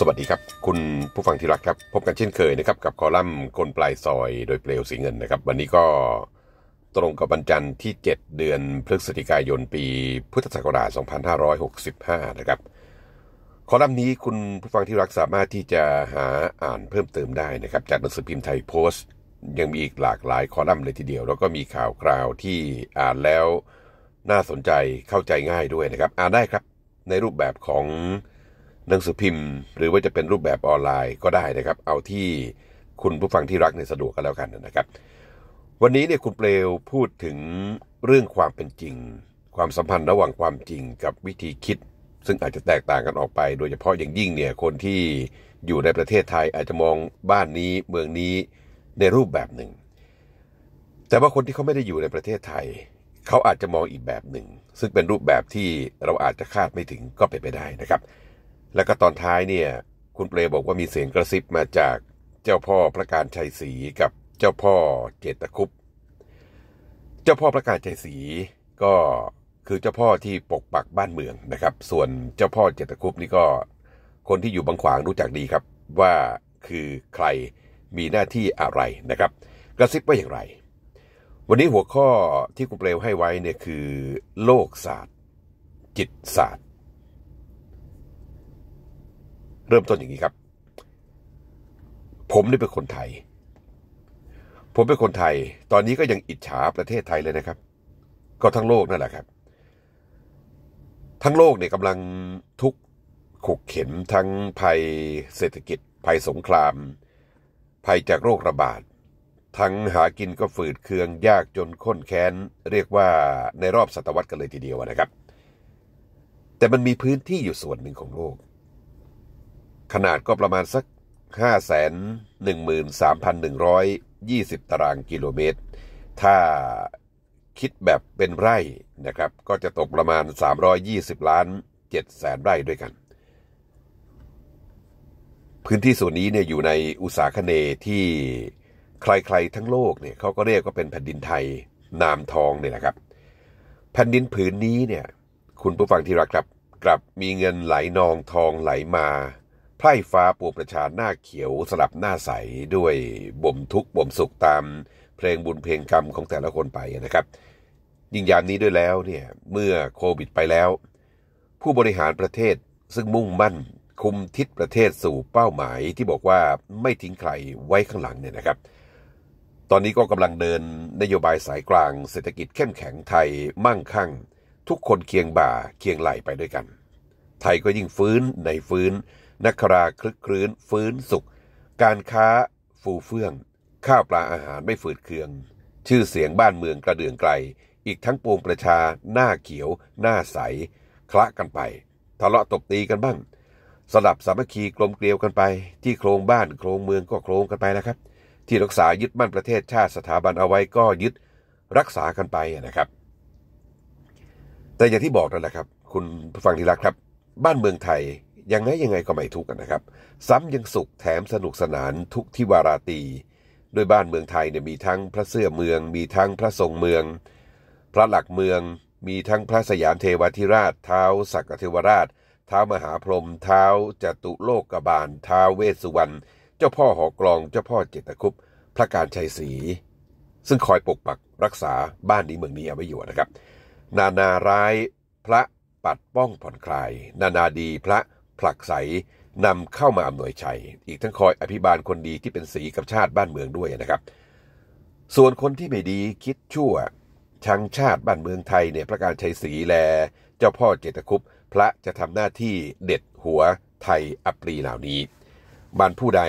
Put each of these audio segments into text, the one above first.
สวัสดีครับคุณผู้ฟังที่รักครับ พบกันเช่นเคยนะครับกับคอลัมน์คนปลายซอยโดยเปลวสีเงินนะครับ วันนี้ก็ตรงกับวันจันทร์ที่ 7 เดือนพฤศจิกายนปีพุทธศักราช2565นะครับ คอลัมน์นี้คุณผู้ฟังที่รักสามารถที่จะหาอ่านเพิ่มเติมได้นะครับ จากหนังสือพิมพ์ไทยโพสต์ ยังมีอีกหลากหลายคอลัมน์เลยทีเดียว แล้วก็มีข่าวคราวที่อ่านแล้ว น่าสนใจเข้าใจง่ายด้วยนะครับอ่านได้ครับในรูปแบบของหนังสือพิมพ์หรือว่าจะเป็นรูปแบบออนไลน์ก็ได้นะครับ เอาที่คุณผู้ฟังที่รักในสะดวกก็แล้วกันนะครับ วันนี้เนี่ยคุณเปลวพูดถึงเรื่องความเป็นจริง ความสัมพันธ์ระหว่างความจริงกับวิธีคิด ซึ่งอาจจะแตกต่างกันออกไป โดยเฉพาะอย่างยิ่งเนี่ยคนที่อยู่ในประเทศไทยอาจจะมองบ้านนี้เมืองนี้ในรูปแบบหนึ่ง แต่ว่าคนที่เขาไม่ได้อยู่ในประเทศไทยเขาอาจจะมองอีกแบบหนึ่ง ซึ่งเป็นรูปแบบที่เราอาจจะคาดไม่ถึงก็เป็นไปได้นะครับแล้วก็ตอนท้ายเนี่ยคุณเป์บอกว่ามีเสียงกระซิบมาจากเจ้าพ่อพระการชัยศรีกับเจ้าพ่อเจตคุปเจ้าพ่อพระการชัยศรีก็คือเจ้าพ่อที่ปกปักบ้านเมืองนะครับ ส่วนเจ้าพ่อเจตคุปนี่ก็คนที่อยู่บางขวางรู้จักดีครับ ว่าคือใครมีหน้าที่อะไรนะครับ กระซิบว่าอย่างไร วันนี้หัวข้อที่คุณเปลวให้ไว้เนี่ยคือ โลกศาสตร์ จิตศาสตร์เริ่มต้นอย่างนี้ครับ ผมนี่เป็นคนไทย ผมเป็นคนไทย ตอนนี้ก็ยังอิจฉาประเทศไทยเลยนะครับ ก็ทั้งโลกนั่นแหละครับ ทั้งโลกเนี่ยกำลังทุกขุกเข็นทั้งภัยเศรษฐกิจภัยสงคราม ภัยจากโรคระบาด ทั้งหากินก็ฝืดเคือง ยากจนข้นแค้น เรียกว่าในรอบศตวรรษกันเลยทีเดียวนะครับ แต่มันมีพื้นที่อยู่ส่วนหนึ่งของโลกขนาดก็ประมาณสัก 513,120 ตารางกิโลเมตร ถ้าคิดแบบเป็นไร่นะครับ ก็จะตกประมาณ 320 ล้าน7แสนไร่ด้วยกัน พื้นที่ส่วนนี้เนี่ยอยู่ในอุตสาคเนที่ใครๆ ทั้งโลกเนี่ยเขาก็เรียกว่าเป็นแผ่นดินไทยนามทองเนี่ยนะครับ แผ่นดินผืนนี้เนี่ยคุณผู้ฟังที่รักครับกลับมีเงินไหลนองทองไหลมาไพร่ฟ้าปูประชาหน้าเขียวสลับหน้าใสด้วยบ่มทุกบ่มสุขตาม เพลงบุญเพลงกรรมของแต่ละคนไปนะครับยิ่งยามนี้ด้วยแล้วเนี่ยเมื่อโควิดไปแล้ว ผู้บริหารประเทศซึ่งมุ่งมั่น คุมทิศประเทศสู่เป้าหมายที่บอกว่าไม่ทิ้งใครไว้ข้างหลังเนี่ยนะครับ ตอนนี้ก็กำลังเดิน นโยบายสายกลางเศรษฐกิจเข้มแข็งไทยมั่งคั่ง ทุกคนเคียงบ่าเคียงไหลไปด้วยกัน ไทยก็ยิ่งฟื้นในฟื้นนักราคลึกครื้นฟื้นสุข การค้า ฟูเฟื่อง ข้าวปลาอาหารไม่ฝืดเคือง ชื่อเสียงบ้านเมืองกระเดื่องไกล อีกทั้งปวงประชาหน้าเขียว หน้าใส คละกันไปทะเลาะตบตีกันบ้างสลับสามัคคีกลมเกลียวกันไปที่โครงบ้านโครงเมืองก็โครงกันไปนะครับ ที่รักษายึดมั่น ประเทศชาติสถาบันเอาไว้ก็ยึดรักษากันไปนะครับ แต่อย่างที่บอกนั่นแหละครับ คุณผู้ฟังที่รักครับ บ้านเมืองไทยยังไงยังไงก็ไม่ทุกันนะครับ ซ้ำยังสุขแถมสนุกสนานทุกที่วาราตีด้วยบ้านเมืองไทยเนี่ยมีทั้งพระเสื้อเมือง มีทั้งพระทรงเมือง พระหลักเมืองมีทั้งพระสยามเทวธิราชเท้าสักเทวราชเท้ามหาพรหมเท้าจตุโลกกบาลเท้าเวสสุวรรณเจ้าพ่อหอกลองเจ้าพ่อเจตคุป พระการชัยศรีซึ่งคอยปกปักรักษาบ้านนี้เมืองนี้เอาไว้อยู่นะครับ นานาร้ายพระปัดป้องผ่อนคลายนานาดีพระผลักใสนำเข้ามาอำนวยชัย อีกทั้งคอยอภิบาลคนดีที่เป็นสีกับชาติบ้านเมืองด้วยนะครับ ส่วนคนที่ไม่ดีคิดชั่วชังชาติบ้านเมืองไทยเนี่ยพระการชัยศรีแล เจ้าพ่อเจตคุป พระจะทำหน้าที่เด็ดหัวไทยอัปรีเหล่านี้บานผู้ใด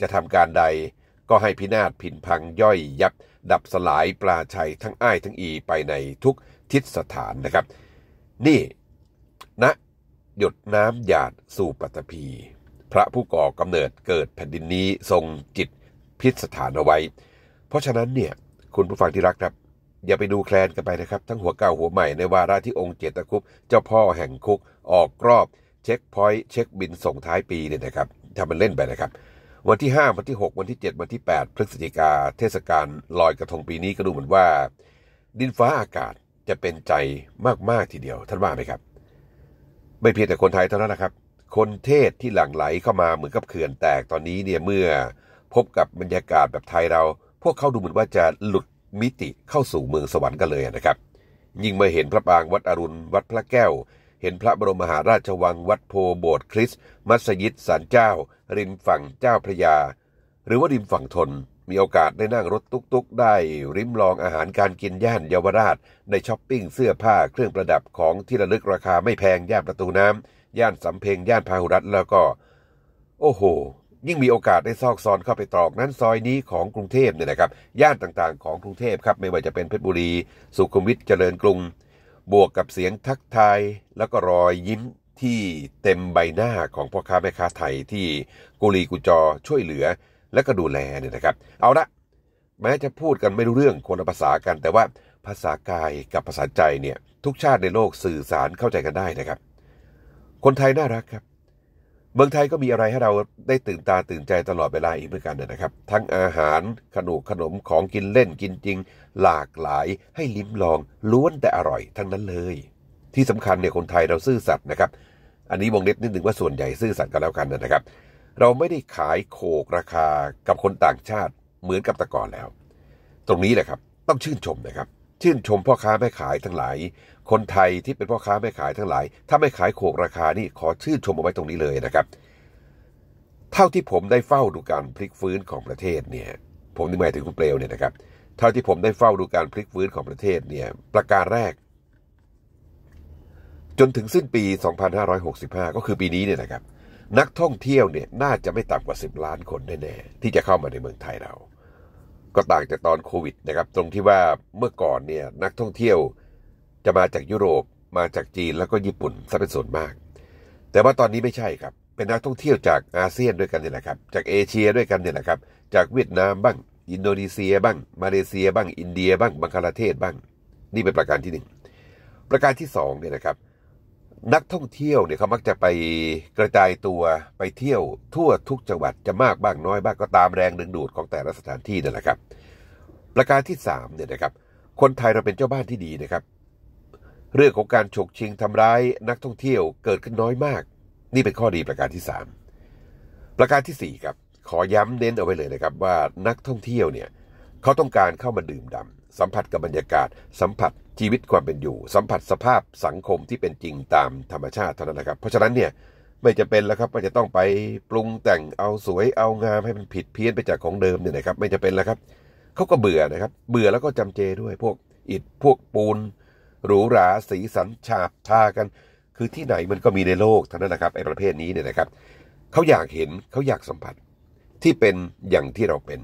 จะทำการใดก็ให้พินาศผินพังย่อยยับดับสลายปลาชัยทั้งอ้ายทั้งอีไปในทุกทิศสถานนะครับนี่หยดน้ำหยาดสู่ปัตภี พระผู้ก่อกำเนิดเกิดแผ่นดินนี้ทรงจิตพิสถานเอาไว้ เพราะฉะนั้นเนี่ยคุณผู้ฟังที่รักครับ อย่าไปดูแคลนกันไปนะครับ ทั้งหัวเก่าหัวใหม่ในวาระที่องค์เจตคุป เจ้าพ่อแห่งคุกออกกรอบเช็คพอยต์เช็คบินส่งท้ายปีเนี่ยนะครับทำมันเล่นไปนะครับ วันที่ 5วันที่ 6 วันที่ 7วันที่8พฤศจิกาเทศกาลลอยกระทงปีนี้ก็ดูเหมือนว่า ดินฟ้าอากาศจะเป็นใจมากๆทีเดียวท่านว่าไหมครับไม่เพียงแต่คนไทยเท่านั้นนะครับ คนเทศที่หลั่งไหลเข้ามาเหมือนกับเขื่อนแตกตอนนี้เนี่ยเมื่อ พบกับบรรยากาศแบบไทยเรา พวกเขาดูเหมือนว่าจะหลุดมิติเข้าสู่เมืองสวรรค์กันเลยนะครับ ยิ่งมาเห็นพระปางวัดอรุณ วัดพระแก้ว เห็นพระบรมมหาราชวัง วัดโพโบสถ์คริสต์มัสยิดสารเจ้า ริมฝั่งเจ้าพระยา หรือว่าริมฝั่งทนมีโอกาสได้นั่งรถตุกๆได้ริมลองอาหารการกินย่านเยาวราชได้ช้อปปิ้ง เสื้อผ้าเครื่องประดับของที่ระลึกราคาไม่แพง ย่านประตูน้ำย่านสำเพ็งย่านพาหุรัตแล้วก็ โอ้โห ยิ่งมีโอกาสได้ซอกซอนเข้าไปตรอกนั้นซอยนี้ของกรุงเทพเนี่ยนะครับย่านต่างๆของกรุงเทพครับไม่ว่าจะเป็นเพชรบุรี สุขุมวิทเจริญกรุง บวกกับเสียงทักทายแล้วก็รอยยิ้มที่เต็มใบหน้าของพ่อค้าแม่ค้าไทยที่กุลีกุจอช่วยเหลือและก็ดูแลเนี่ยนะครับ เอาละแม้จะพูดกันไม่รู้เรื่องคนละภาษากัน แต่ว่าภาษากายกับภาษาใจเนี่ยทุกชาติในโลกสื่อสารเข้าใจกันได้นะครับ คนไทยน่ารักครับ เมืองไทยก็มีอะไรให้เราได้ตื่นตาตื่นใจตลอดเวลาอีกเหมือนกันนะครับ ทั้งอาหารขนมขนมของกินเล่นกินจริงหลากหลายให้ลิ้มลอง ล้วนแต่อร่อยทั้งนั้นเลย ที่สำคัญเนี่ยคนไทยเราซื่อสัตย์นะครับ อันนี้วงเล็บนิดหนึ่งว่าส่วนใหญ่ซื่อสัตย์กันแล้วกันนะครับเราไม่ได้ขายโขกราคากับคนต่างชาติเหมือนกับแต่ก่อนแล้ว ตรงนี้แหละครับต้องชื่นชมนะครับ ชื่นชมพ่อค้าแม่ขายทั้งหลาย คนไทยที่เป็นพ่อค้าแม่ขายทั้งหลายถ้าไม่ขายโขกราคานี่ขอชื่นชมเอาไว้ตรงนี้เลยนะครับ เท่าที่ผมได้เฝ้าดูการพลิกฟื้นของประเทศเนี่ยผมนึกหมายถึงคุณเปลวเนี่ยนะครับเท่าที่ผมได้เฝ้าดูการพลิกฟื้นของประเทศเนี่ยประการแรก จนถึงสิ้นปี 2565 ก็คือปีนี้เนี่ยนะครับนักท่องเที่ยวเนี่ยน่าจะไม่ต่ำกว่า10 ล้านคนแน่ๆที่จะเข้ามาในเมืองไทยเรา ก็ต่างจากตอนโควิดนะครับ ตรงที่ว่าเมื่อก่อนเนี่ยนักท่องเที่ยว จะมาจากยุโรป มาจากจีนแล้วก็ญี่ปุ่นซะเป็นส่วนมาก แต่ว่าตอนนี้ไม่ใช่ครับ เป็นนักท่องเที่ยวจากอาเซียนด้วยกันเนี่ยแหละครับ จากเอเชียด้วยกันเนี่ยแหละครับ จากเวียดนามบ้าง อินโดนีเซีย บ้างมาเลเซีย บ้างอินเดีย บ้างบังคลาเทศบ้าง นี่เป็นประการที่ 1 ประการที่2เนี่ยนะครับนักท่องเที่ยวเนี่ยเขามักจะไปกระจายตัวไปเที่ยว ทั่วทุกจังหวัดจะมากบ้างน้อยบ้างก็ตามแรงดึงดูดของแต่ละสถานที่นั่นแหละครับ ประการที่3เนี่ยนะครับคนไทยเราเป็นเจ้าบ้านที่ดีนะครับ เรื่องของการฉกชิงทำร้าย นักท่องเที่ยวเกิดขึ้นน้อยมาก นี่เป็นข้อดีประการที่ 3 ประการที่4ครับขอย้ำเน้นเอาไว้เลยนะครับว่านักท่องเที่ยวเนี่ยเขาต้องการเข้ามาดื่มด่าสัมผัสกับบรรยากาศสัมผัสชีวิตความเป็นอยู่สัมผัสสภาพสังคมที่เป็นจริงตามธรรมชาติเท่านั้นนะครับ เพราะฉะนั้นเนี่ยไม่จะเป็นแล้วครับว่าจะต้องไปปรุงแต่งเอาสวยเอางามให้มันผิดเพี้ยนไปจากของเดิมเนี่ยนะครับ ไม่จะเป็นแล้วครับเขาก็เบื่อนะครับ เบื่อแล้วก็จำเจด้วยพวกอิฐพวกปูนหรูหราสีสันฉาบทากัน คือที่ไหนมันก็มีในโลกเท่านั้นนะครับไอ้ประเภทนี้เนี่ยนะครับเขาอยากเห็นเขาอยากสัมผัสที่เป็นอย่างที่เราเป็น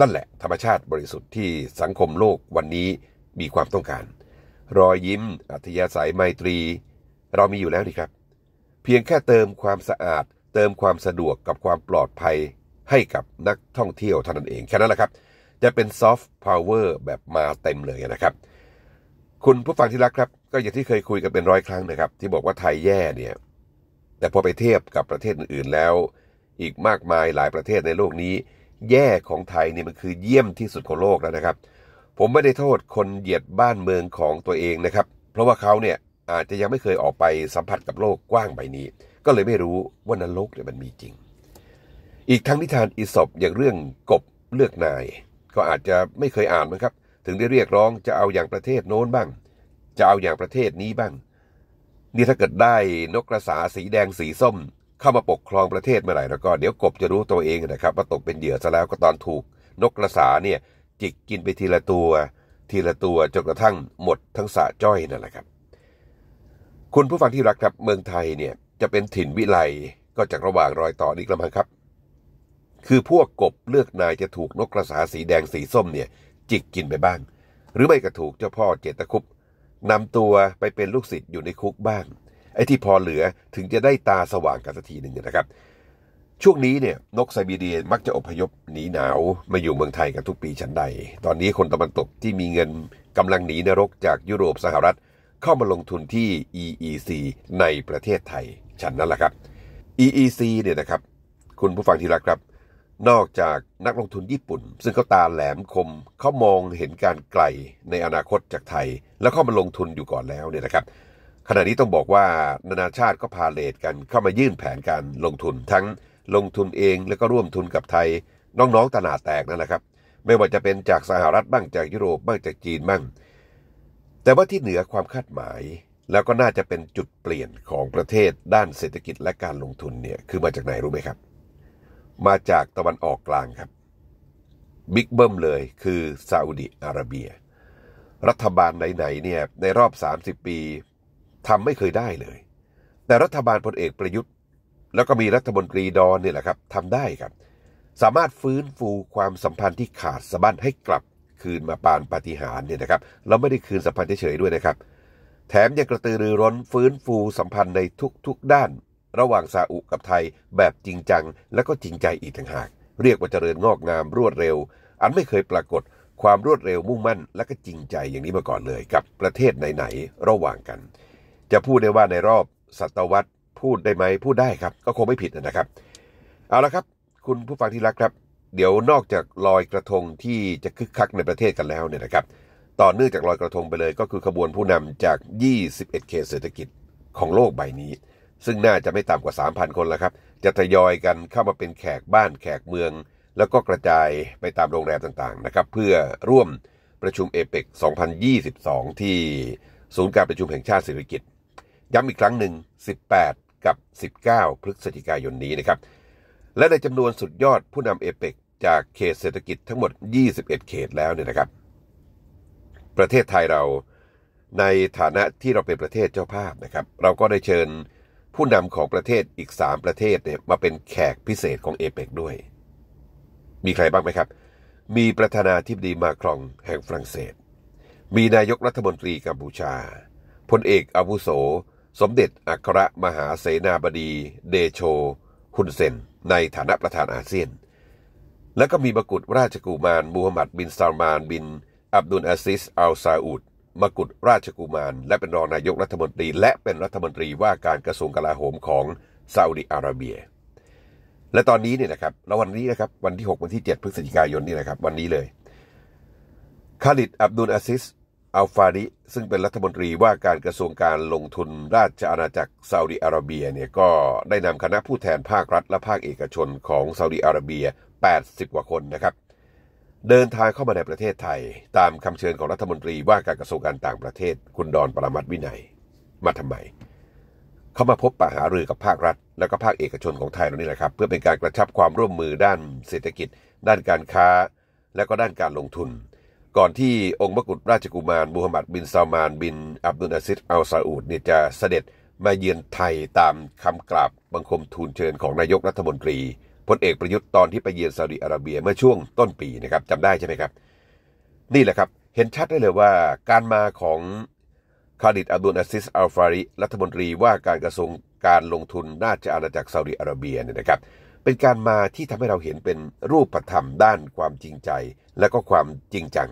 นั่นแหละ ธรรมชาติบริสุทธิ์ที่สังคมโลกวันนี้มีความต้องการรอยยิ้มอัธยาศัยไมตรี เรามีอยู่แล้วดีครับ เพียงแค่เติมความสะอาดเติมความสะดวกกับความปลอดภัยให้กับนักท่องเที่ยวเท่านั้นเองแค่นั้นแหละครับ จะเป็นซอฟต์พาวเวอร์แบบมาเต็มเลยนะครับ คุณผู้ฟังที่รักครับ ก็อย่างที่เคยคุยกันเป็นร้อยครั้งนะครับ ที่บอกว่าไทยแย่เนี่ยแต่พอไปเทียบกับประเทศอื่นๆแล้ว อีกมากมายหลายประเทศในโลกนี้ แย่ของไทยนี่มันคือเยี่ยมที่สุดของโลกแล้วนะครับผมไม่ได้โทษคนเหยียดบ้านเมืองของตัวเองนะครับ เพราะว่าเขาเนี่ยอาจจะยังไม่เคยออกไปสัมผัสกับโลกกว้างใบนี้ ก็เลยไม่รู้ว่านรกเนี่ยมันมีจริง อีกทั้งนิทานอิศบอย่างเรื่องกบเลือกนาย ก็อาจจะไม่เคยอ่านมั้งครับ ถึงได้เรียกร้องจะเอาอย่างประเทศโน้นบ้าง จะเอาอย่างประเทศนี้บ้าง นี่ถ้าเกิดได้นกกระสาสีแดงสีส้ม เข้ามาปกครองประเทศเมื่อไหร่แล้วก็เดี๋ยวกบจะรู้ตัวเองนะครับว่าตกเป็นเหยื่อซะแล้วก็ตอนถูก นกกระสาเนี่ยจิกกินไปทีละตัว ทีละตัวจนกระทั่งหมดทั้งสะจ้อยนั่นแหละครับคุณผู้ฟังที่รักครับเมืองไทยเนี่ยจะเป็นถิ่นวิไลก็จากระหว่างรอยต่อนี้กระมังครับ คือพวกกบเลือกนายจะถูกนกกระสาสีแดงสีส้มเนี่ยจิกกินไปบ้าง หรือไม่ก็ถูก เจ้าพ่อเจตคุบนำตัวไปเป็นลูกศิษย์อยู่ในคุกบ้าง ไอ้ที่พอเหลือถึงจะได้ตาสว่างกันสักทีหนึ่งนะครับช่วงนี้เนี่ยนกไซบีเรียมักจะอพยพหนีหนาว มาอยู่เมืองไทยกันทุกปีชันใด ตอนนี้คนตะวันตกที่มีเงินกำลังหนีนรกจากยุโรปสหรัฐ เข้ามาลงทุนที่ EEC ในประเทศไทย ฉันนั่นแหละครับ EEC เนี่ยนะครับ คุณผู้ฟังที่รักครับ นอกจากนักลงทุนญี่ปุ่น ซึ่งเขาตาแหลมคมเขามองเห็นการไกลในอนาคตจากไทย แล้วเข้ามาลงทุนอยู่ก่อนแล้วเนี่ยนะครับ ขณะนี้ต้องบอกว่านานาชาติก็พาเลทกันเข้ามายื่นแผนการลงทุนทั้งลงทุนเองแล้วก็ร่วมทุนกับไทยน้องๆตลาดแตกนั่นแหละครับ ไม่ว่าจะเป็นจากสหรัฐบ้างจากยุโรปบ้างจากจีนบ้างแต่ว่าที่เหนือความคาดหมาย แล้วก็น่าจะเป็นจุดเปลี่ยนของประเทศด้านเศรษฐกิจและการลงทุนเนี่ยคือมาจากไหนรู้ไหมครับ มาจากตะวันออกกลางครับบิ๊กเบิ้มเลยคือซาอุดิอาระเบีย รัฐบาลไหนๆเนี่ยในรอบ 30 ปีทำไม่เคยได้เลย แต่รัฐบาลพลเอกประยุทธ์แล้วก็มีรัฐมนตรีดอนนี่แหละครับทำได้ครับ สามารถฟื้นฟูความสัมพันธ์ที่ขาดสะบั้นให้กลับคืนมาปานปฏิหารเนี่ยนะครับแล้วไม่ได้คืนสัมพันธ์เฉยๆด้วยนะครับ แถมยังกระตือรือร้นฟื้นฟูสัมพันธ์ในทุกๆด้าน ระหว่างซาอุกับไทยแบบจริงจังและก็จริงใจอีกต่างหาก เรียกว่าเจริญงอกงามรวดเร็ว อันไม่เคยปรากฏความรวดเร็วมุ่งมั่นและก็จริงใจอย่างนี้มาก่อนเลยกับประเทศไหนๆระหว่างกัน จะพูดได้ว่าในรอบศตวรรษพูดได้ไหมพูดได้ครับ ก็คงไม่ผิดนะครับเอาละครับ คุณผู้ฟังที่รักครับ เดี๋ยวนอกจากลอยกระทงที่จะคึกคักในประเทศกันแล้วเนี่ยนะครับต่อเนื่องจากลอยกระทงไปเลย ก็คือขบวนผู้นำจาก 21เขตเศรษฐกิจของโลกใบนี้ ซึ่งน่าจะไม่ต่ำกว่า 3,000 คนแล้วครับจะทยอยกันเข้ามาเป็นแขกบ้านแขกเมือง แล้วก็กระจายไปตามโรงแรมต่างๆนะครับเพื่อร่วมประชุมเอเปก2022 ที่ศูนย์การประชุมแห่งชาติเศรษฐกิจย้ำอีกครั้งหนึ่ง 18 กับ 19พฤศจิกายนนี้นะครับ และในจำนวนสุดยอดผู้นำเอเปกจากเขตเศรษฐกิจทั้งหมด 21 เขตแล้วเนี่ยนะครับ ประเทศไทยเราในฐานะที่เราเป็นประเทศเจ้าภาพนะครับ เราก็ได้เชิญผู้นำของประเทศอีก 3 ประเทศเนี่ยมาเป็นแขกพิเศษของเอเปกด้วย มีใครบ้างไหมครับ มีประธานาธิบดีมาครองแห่งฝรั่งเศส มีนายกรัฐมนตรีกัมพูชาพลเอกอาวุโสสมเด็จอัครมหาเสนาบดี เดโชฮุนเซนในฐานะประธานอาเซียน และก็มีมกุฎราชกุมารมูฮัมหมัดบินซาลมานบิน อับดุลอาซิสอัลซาอุดมกุฎราชกุมาร และเป็นรองนายกรัฐมนตรีและเป็นรัฐมนตรีว่าการกระทรวงกลาโหมของซาอุดิอาระเบีย และตอนนี้เนี่ยนะครับแล้ววันนี้นะครับวันที่6วันที่7พฤศจิกายนนี่นะครับ วันนี้เลยคาลิดอับดุลอาซิสอัลฟาริซึ่งเป็นรัฐมนตรีว่าการกระทรวงการลงทุนราชอาณาจักรซาอุดีอาระเบียเนี่ยก็ได้นำคณะผู้แทนภาครัฐ และภาคเอกชนของซาอุดีอาระเบีย 80 กว่าคนนะครับ เดินทางเข้ามาในประเทศไทย ตามคำเชิญของรัฐมนตรีว่าการกระทรวงการต่างประเทศคุณดอนปรมัตวินัยมาทำไมเขามาพบปะหารือกับภาครัฐ และก็ภาคเอกชนของไทยเรานี่แหละครับเพื่อเป็นการกระชับความร่วมมือด้านเศรษฐกิจ ด้านการค้า และก็ด้านการลงทุนก่อนที่องค์มกุฎราชกุมารมูฮัมหมัดบินซามานบินอับดุลอาซิดอัลซาอูดเนี่ยจะเสด็จมาเยือนไทยตามคำกราบบังคมทูลเชิญของนายกรัฐมนตรีพลเอกประยุทธ์ตอนที่ไปเยือนซาอุดิอาระเบียเมื่อช่วงต้นปีนะครับจำได้ใช่ไหมครับ นี่แหละครับเห็นชัดได้เลยว่าการมาของคาดิดอับดุลอาซิส อัลฟาริ รัฐมนตรีว่าการกระทรวงการลงทุนน่าจะอาณาจักรซาอุดิอาระเบียเนี่ยนะครับเป็นการมาที่ทำให้เราเห็นเป็นรูปธรรมด้านความจริงใจ และก็ความจริงจัง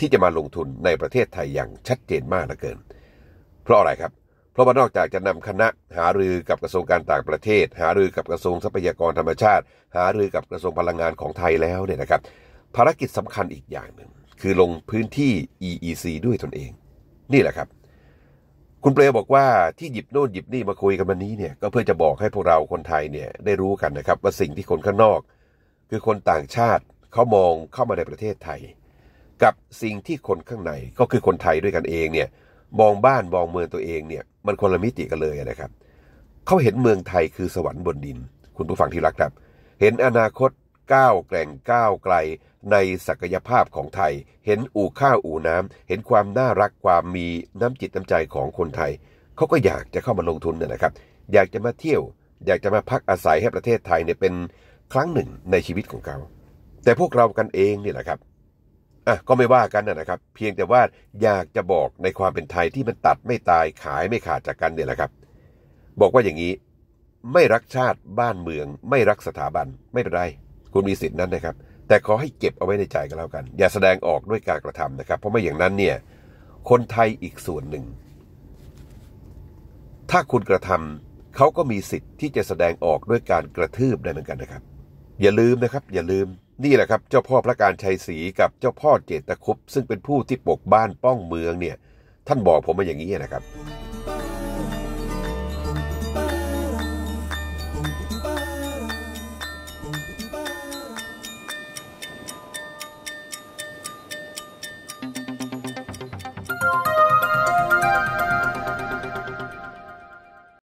ที่จะมาลงทุนในประเทศไทยอย่างชัดเจนมากเหลือเกิน เพราะอะไรครับ เพราะว่านอกจากจะนำคณะหารือกับกระทรวงการต่างประเทศ หารือกับกระทรวงทรัพยากรธรรมชาติ หารือกับกระทรวงพลังงานของไทยแล้วเนี่ยนะครับ ภารกิจสำคัญอีกอย่างหนึ่ง คือลงพื้นที่ EEC ด้วยตนเอง นี่แหละครับคุณเปลบอกว่าที่หยิบโน่นหยิบนี่มาคุยกันวันนี้เนี่ยก็เพื่อจะบอกให้พวกเราคนไทยเนี่ยได้รู้กันนะครับ ว่าสิ่งที่คนข้างนอก คือคนต่างชาติเขามองเข้ามาในประเทศไทย กับสิ่งที่คนข้างในก็คือคนไทยด้วยกันเองเนี่ยมองบ้านมองเมืองตัวเองเนี่ยมันคนละมิติกันเลยนะครับเขาเห็นเมืองไทยคือสวรรค์บนดิน คุณผู้ฟังที่รักครับ เห็นอนาคตก้าวแกล่งก้าวไกลในศักยภาพของไทย เห็นอู่ข้าวอู่น้ำเห็นความน่ารักความมีน้ำจิตน้ำใจของคนไทยเขาก็อยากจะเข้ามาลงทุนเนี่ยนะครับ อยากจะมาเที่ยว อยากจะมาพักอาศัยให้ประเทศไทยเนี่ยเป็นครั้งหนึ่งในชีวิตของเขาแต่พวกเรากันเองเนี่ยแหละครับอ่ะก็ไม่ว่ากันนะครับ เพียงแต่ว่าอยากจะบอกในความเป็นไทยที่มันตัดไม่ตายขายไม่ขาดจากกันเนี่ยแหละครับ บอกว่าอย่างนี้ไม่รักชาติบ้านเมืองไม่รักสถาบันไม่เป็นไรคุณมีสิทธินั้นนะครับ แต่ขอให้เก็บเอาไว้ในใจก็แล้วกัน อย่าแสดงออกด้วยการกระทำนะครับ เพราะไม่อย่างนั้นเนี่ยคนไทยอีกส่วนหนึ่ง ถ้าคุณกระทำเขาก็มีสิทธิ์ ที่จะแสดงออกด้วยการกระทืบได้เหมือนกันนะครับ อย่าลืมนะครับ อย่าลืมนี่แหละครับ เจ้าพ่อพระการชัยศรีกับเจ้าพ่อเจตคุบ ซึ่งเป็นผู้ที่ปกบ้านป้องเมืองเนี่ย ท่านบอกผมมาอย่างนี้นะครับ